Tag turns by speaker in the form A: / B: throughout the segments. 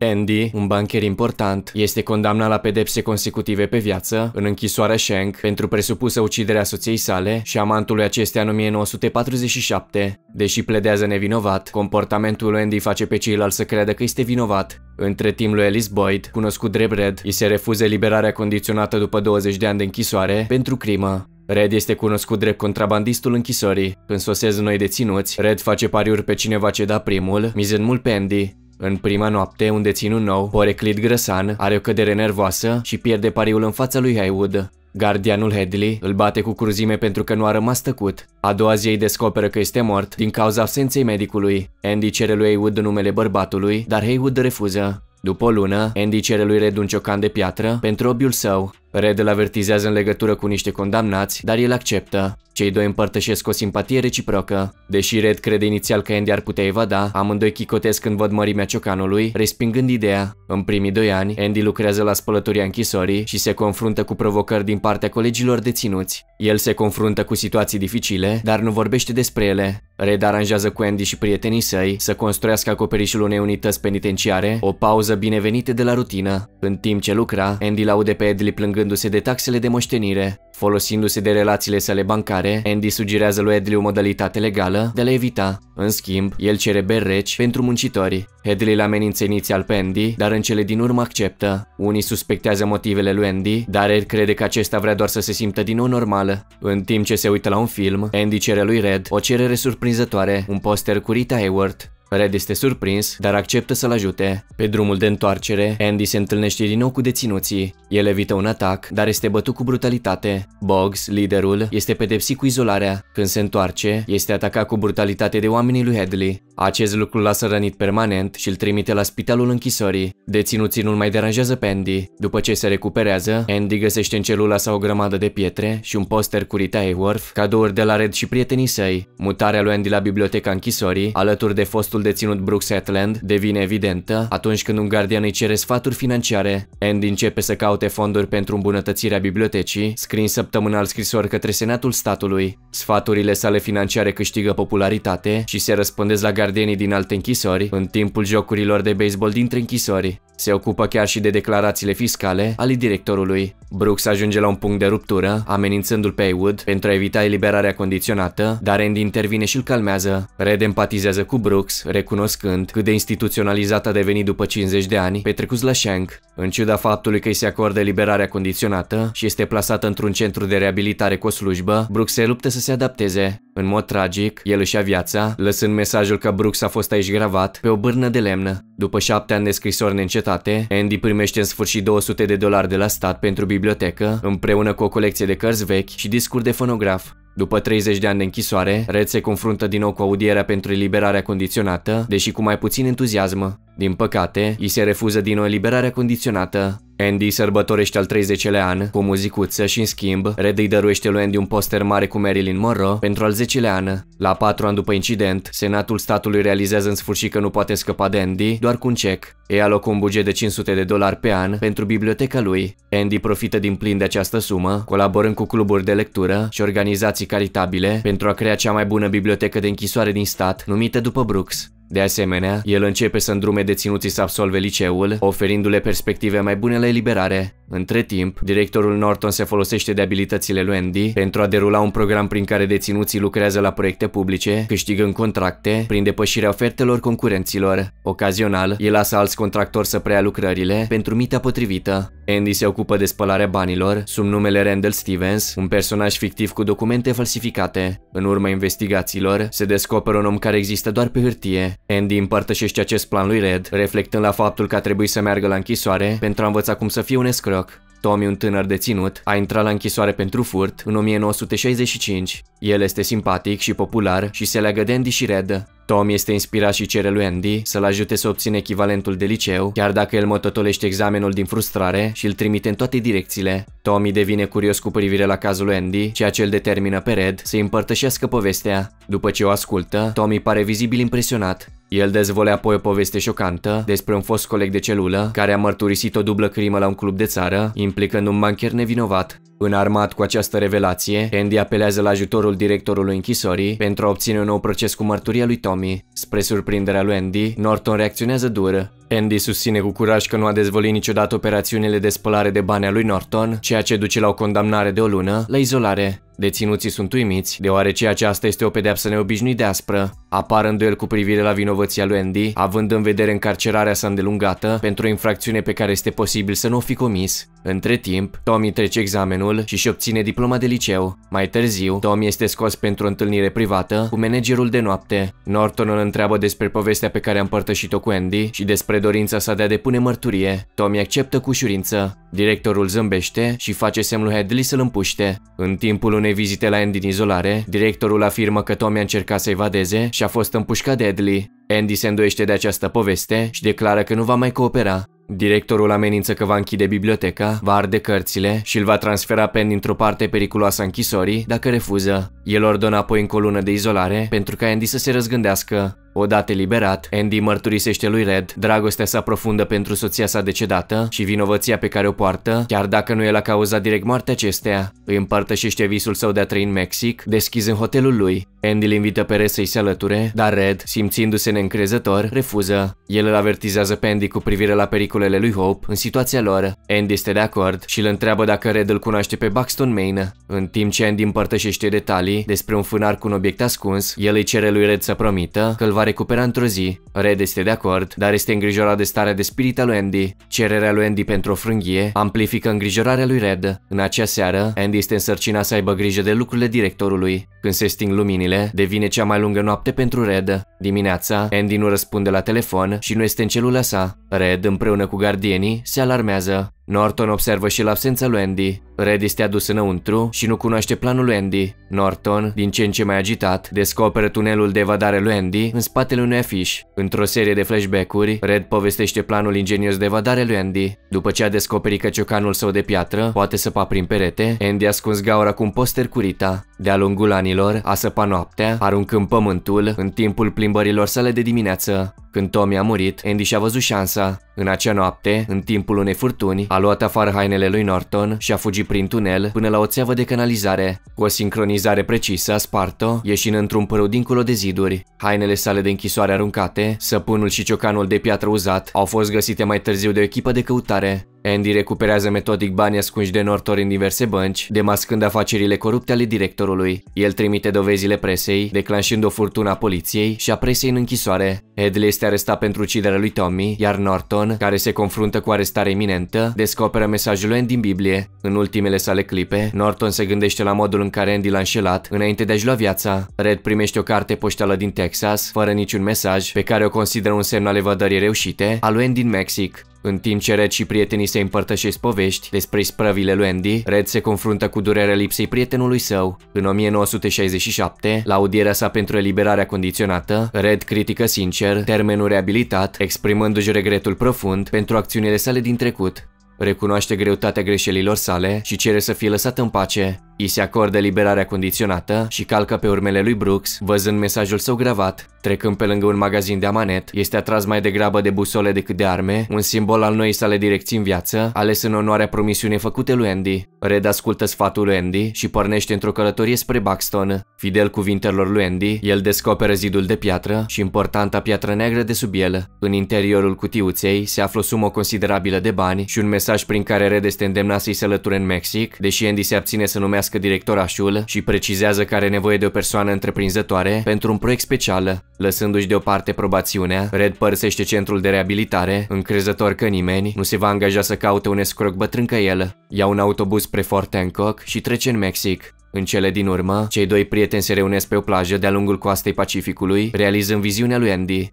A: Andy, un bancher important, este condamnat la pedepse consecutive pe viață, în închisoarea Shank, pentru presupusă uciderea soției sale și amantului acestea în 1947. Deși pledează nevinovat, comportamentul lui Andy face pe ceilalți să creadă că este vinovat. Între timp lui Alice Boyd, cunoscut drept Red, îi se refuze liberarea condiționată după 20 de ani de închisoare pentru crimă. Red este cunoscut drept contrabandistul închisorii. Când sosez noi deținuți, Red face pariuri pe cineva ce da primul, mizând mult pe Andy. În prima noapte, un deținut nou, Poreclit Grăsan, are o cădere nervoasă și pierde pariul în fața lui Haywood. Gardianul Headley îl bate cu cruzime pentru că nu a rămas tăcut. A doua zi ei descoperă că este mort din cauza absenței medicului. Andy cere lui Haywood numele bărbatului, dar Haywood refuză. După o lună, Andy cere lui Red un ciocan de piatră pentru obiul său. Red îl avertizează în legătură cu niște condamnați, dar el acceptă. Cei doi împărtășesc o simpatie reciprocă. Deși Red crede inițial că Andy ar putea evada, amândoi chicotesc când văd mărimea ciocanului, respingând ideea. În primii doi ani, Andy lucrează la spălătoria închisorii și se confruntă cu provocări din partea colegilor deținuți. El se confruntă cu situații dificile, dar nu vorbește despre ele. Red aranjează cu Andy și prietenii săi să construiască acoperișul unei unități penitenciare, o pauză binevenită de la rutină. În timp ce lucra, Andy laude pe Edli plângând plângându-se de taxele de moștenire. Folosindu-se de relațiile sale bancare, Andy sugerează lui Hedley o modalitate legală de a le evita. În schimb, el cere berreci pentru muncitori. Hedley îl amenință inițial pe Andy, dar în cele din urmă acceptă. Unii suspectează motivele lui Andy, dar el crede că acesta vrea doar să se simtă din nou normal. În timp ce se uită la un film, Andy cere lui Red o cerere surprinzătoare, un poster cu Rita Hayward. Red este surprins, dar acceptă să-l ajute. Pe drumul de întoarcere, Andy se întâlnește din nou cu deținuții. El evită un atac, dar este bătut cu brutalitate. Boggs, liderul, este pedepsit cu izolarea. Când se întoarce, este atacat cu brutalitate de oamenii lui Headley. Acest lucru a rănit permanent și îl trimite la spitalul închisorii. Deținuții nu-l mai deranjează pe Andy. După ce se recuperează, Andy găsește în celula sa o grămadă de pietre și un poster cu Rita Hayworth, cadouri de la Red și prietenii săi. Mutarea lui Andy la biblioteca închisorii, alături de fostul ținut deținut Atland devine evidentă atunci când un gardian îi cere sfaturi financiare. Andy începe să caute fonduri pentru îmbunătățirea bibliotecii, scriind săptămânal scrisori către Senatul statului. Sfaturile sale financiare câștigă popularitate și se răspândesc la gardienii din alte închisori în timpul jocurilor de baseball dintre închisori. Se ocupă chiar și de declarațiile fiscale ale directorului. Brooks ajunge la un punct de ruptură, amenințându-l pe Haywood pentru a evita eliberarea condiționată, dar Andy intervine și îl calmează. Red empatizează cu Brooks, recunoscând cât de instituționalizat a devenit după 50 de ani, petrecuți la Shank, în ciuda faptului că îi se acordă liberarea condiționată și este plasată într-un centru de reabilitare cu o slujbă, Brooks se luptă să se adapteze. În mod tragic, el își ia viața, lăsând mesajul că Brooks a fost aici gravat pe o bârnă de lemn. După șapte ani de scrisori neîncetate, Andy primește în sfârșit 200 de dolari de la stat pentru bibliotecă, împreună cu o colecție de cărți vechi și discuri de fonograf. După 30 de ani de închisoare, Red se confruntă din nou cu audierea pentru eliberarea condiționată, deși cu mai puțin entuziasm. Din păcate, îi se refuză din nou eliberarea condiționată, Andy sărbătorește al 30-lea an cu muzicuță și, în schimb, Red îi dăruiește lui Andy un poster mare cu Marilyn Monroe pentru al 10-lea an. La patru ani după incident, Senatul statului realizează în sfârșit că nu poate scăpa de Andy doar cu un cec. Ei alocă un buget de 500 de dolari pe an pentru biblioteca lui. Andy profită din plin de această sumă, colaborând cu cluburi de lectură și organizații caritabile pentru a crea cea mai bună bibliotecă de închisoare din stat, numită după Brooks. De asemenea, el începe să îndrume deținuții să absolve liceul, oferindu-le perspective mai bune la eliberare. Între timp, directorul Norton se folosește de abilitățile lui Andy pentru a derula un program prin care deținuții lucrează la proiecte publice, câștigând contracte prin depășirea ofertelor concurenților. Ocazional, el lasă alți contractori să preia lucrările pentru mita potrivită. Andy se ocupă de spălarea banilor, sub numele Randall Stevens, un personaj fictiv cu documente falsificate. În urma investigațiilor, se descoperă un om care există doar pe hârtie, Andy împărtășește acest plan lui Red, reflectând la faptul că a trebuit să meargă la închisoare pentru a învăța cum să fie un escroc. Tommy, un tânăr deținut, a intrat la închisoare pentru furt în 1965. El este simpatic și popular și se leagă de Andy și Red. Tom este inspirat și cere lui Andy să-l ajute să obțină echivalentul de liceu, chiar dacă el mătotolește examenul din frustrare și îl trimite în toate direcțiile. Tommy devine curios cu privire la cazul lui Andy, ceea ce îl determină pe Red să-i împărtășească povestea. După ce o ascultă, Tommy pare vizibil impresionat. El dezvolea apoi o poveste șocantă despre un fost coleg de celulă care a mărturisit o dublă crimă la un club de țară, implicând un mancher nevinovat. Înarmat cu această revelație, Andy apelează la ajutorul directorului închisorii pentru a obține un nou proces cu mărturia lui Tom. Tommy. Spre surprinderea lui Andy, Norton reacționează dur. Andy susține cu curaj că nu a dezvolit niciodată operațiunile de spălare de bani a lui Norton, ceea ce duce la o condamnare de o lună la izolare. Deținuții sunt uimiți, deoarece aceasta este o pedeapsă neobișnuită aspră. Apar îndoiel cu privire la vinovăția lui Andy, având în vedere încarcerarea sa îndelungată pentru o infracțiune pe care este posibil să nu o fi comis. Între timp, Tommy trece examenul și și obține diploma de liceu. Mai târziu, Tommy este scos pentru o întâlnire privată cu managerul de noapte. Norton îl întreabă despre povestea pe care a împărtășit-o cu Andy și despre dorința sa de a depune mărturie. Tommy acceptă cu ușurință. Directorul zâmbește și face semnul Headley să-l împuște. În timpul unei unei vizite la Andy în izolare, directorul afirmă că Tommy a încercat să evadeze și a fost împușcat de Edley. Andy se îndoiește de această poveste și declară că nu va mai coopera. Directorul amenință că va închide biblioteca, va arde cărțile și îl va transfera pe Andy într-o parte periculoasă închisorii dacă refuză. El ordonă apoi în colună de izolare pentru ca Andy să se răzgândească. Odată liberat, Andy mărturisește lui Red dragostea sa profundă pentru soția sa decedată și vinovăția pe care o poartă, chiar dacă nu e la cauza direct moartea acesteia. Îi împărtășește visul său de a trăi în Mexic, deschis în hotelul lui. Andy îl invită pe Red să-i se alăture, dar Red, simțindu-se neîncrezător, refuză. El îl avertizează pe Andy cu privire la pericolele lui Hope în situația lor. Andy este de acord și îl întreabă dacă Red îl cunoaște pe Buxton Main, În timp ce Andy împărtășește detalii despre un fânar cu un obiect ascuns, el îi cere lui Red să promită că îl va recupera într-o zi. Red este de acord, dar este îngrijorat de starea de spirit a lui Andy. Cererea lui Andy pentru o frânghie amplifică îngrijorarea lui Red. În acea seară, Andy este însărcinat să aibă grijă de lucrurile directorului. Când se sting luminile, devine cea mai lungă noapte pentru Red. Dimineața, Andy nu răspunde la telefon și nu este în celula sa. Red, împreună cu gardienii, se alarmează. Norton observă și la absența lui Andy. Red este adus înăuntru și nu cunoaște planul lui Andy. Norton, din ce în ce mai agitat, descoperă tunelul de evadare lui Andy în spatele unui afiș. Într-o serie de flashback-uri, Red povestește planul ingenios de evadare lui Andy. După ce a descoperit că ciocanul său de piatră poate săpa prin perete, Andy a ascuns gaura cu un poster cu Rita. De-a lungul anilor, a săpa noaptea, aruncând pământul în timpul plimbărilor sale de dimineață. Când Tommy a murit, Andy și-a văzut șansa. În acea noapte, în timpul unei furtuni, a luat afară hainele lui Norton și a fugit prin tunel până la o țeavă de canalizare. Cu o sincronizare precisă, a spart-o, ieșind într-un părâu dincolo de ziduri. Hainele sale de închisoare aruncate, săpunul și ciocanul de piatră uzat au fost găsite mai târziu de o echipă de căutare. Andy recuperează metodic banii ascunși de nortori în diverse bănci, demascând afacerile corupte ale directorului. El trimite dovezile presei, declanșând o furtună a poliției și a presei în închisoare. Hedley este arestat pentru uciderea lui Tommy, iar Norton, care se confruntă cu arestare iminentă, descoperă mesajul lui Andy din Biblie. În ultimele sale clipe, Norton se gândește la modul în care Andy l-a înșelat înainte de a-și lua viața. Red primește o carte poștală din Texas, fără niciun mesaj, pe care o consideră un semn al evadării reușite, al lui Andy din Mexic. În timp ce Red și prietenii se împărtășesc povești despre sprăvile lui Andy, Red se confruntă cu durerea lipsei prietenului său. În 1967, la audierea sa pentru eliberarea condiționată, Red critică sincer termenul reabilitat, exprimându-și regretul profund pentru acțiunile sale din trecut. Recunoaște greutatea greșelilor sale și cere să fie lăsat în pace. Îi se acordă liberarea condiționată și calcă pe urmele lui Brooks, văzând mesajul său gravat. Trecând pe lângă un magazin de amanet, este atras mai degrabă de busole decât de arme, un simbol al noii sale direcții în viață, ales în onoarea promisiunii făcute lui Andy. Red ascultă sfatul lui Andy și pornește într-o călătorie spre Buxton. Fidel cuvintelor lui Andy, el descoperă zidul de piatră și importanta piatră neagră de sub el. În interiorul cutiuței se află o sumă considerabilă de bani și un mesaj prin care Red este îndemnat să-i sălăture în Mexic, deși Andy se abține să numească directorașul și precizează că are nevoie de o persoană întreprinzătoare pentru un proiect special. Lăsându-și deoparte probațiunea, Red părăsește centrul de reabilitare, încrezător că nimeni nu se va angaja să caute un escroc bătrân ca el. Ia un autobuz spre Fort Hancock și trece în Mexic. În cele din urmă, cei doi prieteni se reunesc pe o plajă de-a lungul coastei Pacificului, realizând viziunea lui Andy.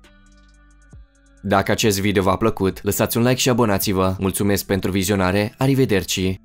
A: Dacă acest video v-a plăcut, lăsați un like și abonați-vă. Mulțumesc pentru vizionare, arrivederci!